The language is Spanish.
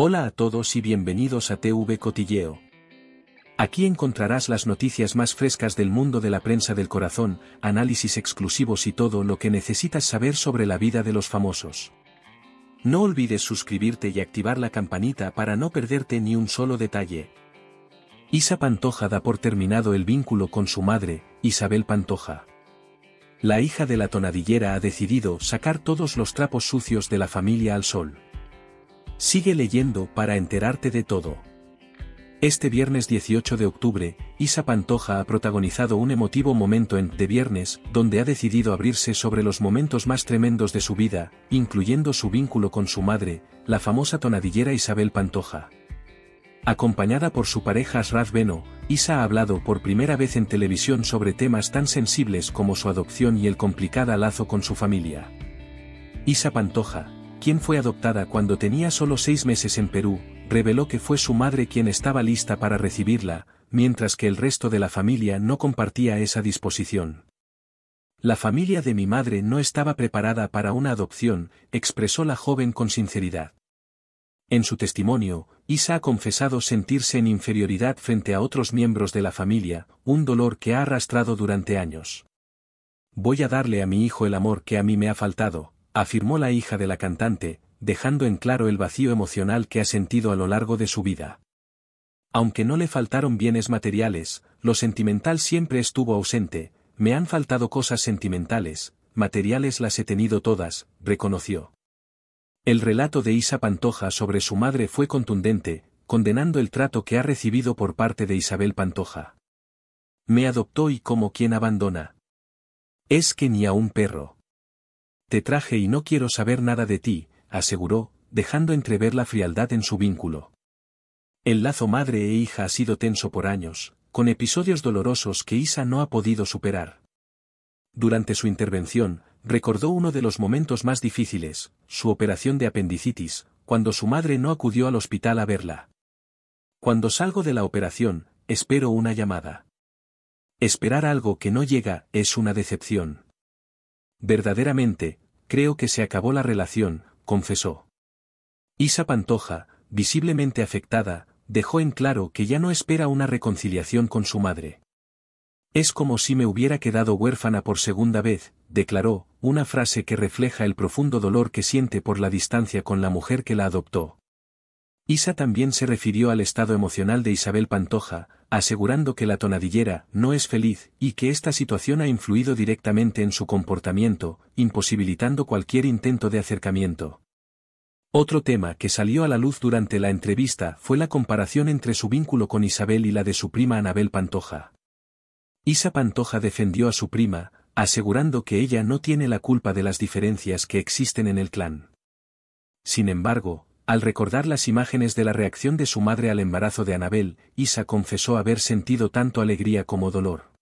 Hola a todos y bienvenidos a TV Cotilleo. Aquí encontrarás las noticias más frescas del mundo de la prensa del corazón, análisis exclusivos y todo lo que necesitas saber sobre la vida de los famosos. No olvides suscribirte y activar la campanita para no perderte ni un solo detalle. Isa Pantoja da por terminado el vínculo con su madre, Isabel Pantoja. La hija de la tonadillera ha decidido sacar todos los trapos sucios de la familia al sol. Sigue leyendo para enterarte de todo. Este viernes 18 de octubre, Isa Pantoja ha protagonizado un emotivo momento en Te Viernes, donde ha decidido abrirse sobre los momentos más tremendos de su vida, incluyendo su vínculo con su madre, la famosa tonadillera Isabel Pantoja. Acompañada por su pareja Asraf Beno, Isa ha hablado por primera vez en televisión sobre temas tan sensibles como su adopción y el complicada lazo con su familia. Isa Pantoja, quien fue adoptada cuando tenía solo seis meses en Perú, reveló que fue su madre quien estaba lista para recibirla, mientras que el resto de la familia no compartía esa disposición. La familia de mi madre no estaba preparada para una adopción, expresó la joven con sinceridad. En su testimonio, Isa ha confesado sentirse en inferioridad frente a otros miembros de la familia, un dolor que ha arrastrado durante años. Voy a darle a mi hijo el amor que a mí me ha faltado, afirmó la hija de la cantante, dejando en claro el vacío emocional que ha sentido a lo largo de su vida. Aunque no le faltaron bienes materiales, lo sentimental siempre estuvo ausente, me han faltado cosas sentimentales, materiales las he tenido todas, reconoció. El relato de Isa Pantoja sobre su madre fue contundente, condenando el trato que ha recibido por parte de Isabel Pantoja. Me adoptó y como quien abandona. Es que ni a un perro. Te traje y no quiero saber nada de ti, aseguró, dejando entrever la frialdad en su vínculo. El lazo madre e hija ha sido tenso por años, con episodios dolorosos que Isa no ha podido superar. Durante su intervención, recordó uno de los momentos más difíciles, su operación de apendicitis, cuando su madre no acudió al hospital a verla. Cuando salgo de la operación, espero una llamada. Esperar algo que no llega es una decepción. Verdaderamente, creo que se acabó la relación, confesó. Isa Pantoja, visiblemente afectada, dejó en claro que ya no espera una reconciliación con su madre. Es como si me hubiera quedado huérfana por segunda vez, declaró, una frase que refleja el profundo dolor que siente por la distancia con la mujer que la adoptó. Isa también se refirió al estado emocional de Isabel Pantoja, asegurando que la tonadillera no es feliz y que esta situación ha influido directamente en su comportamiento, imposibilitando cualquier intento de acercamiento. Otro tema que salió a la luz durante la entrevista fue la comparación entre su vínculo con Isabel y la de su prima Anabel Pantoja. Isa Pantoja defendió a su prima, asegurando que ella no tiene la culpa de las diferencias que existen en el clan. Sin embargo, al recordar las imágenes de la reacción de su madre al embarazo de Anabel, Isa confesó haber sentido tanto alegría como dolor.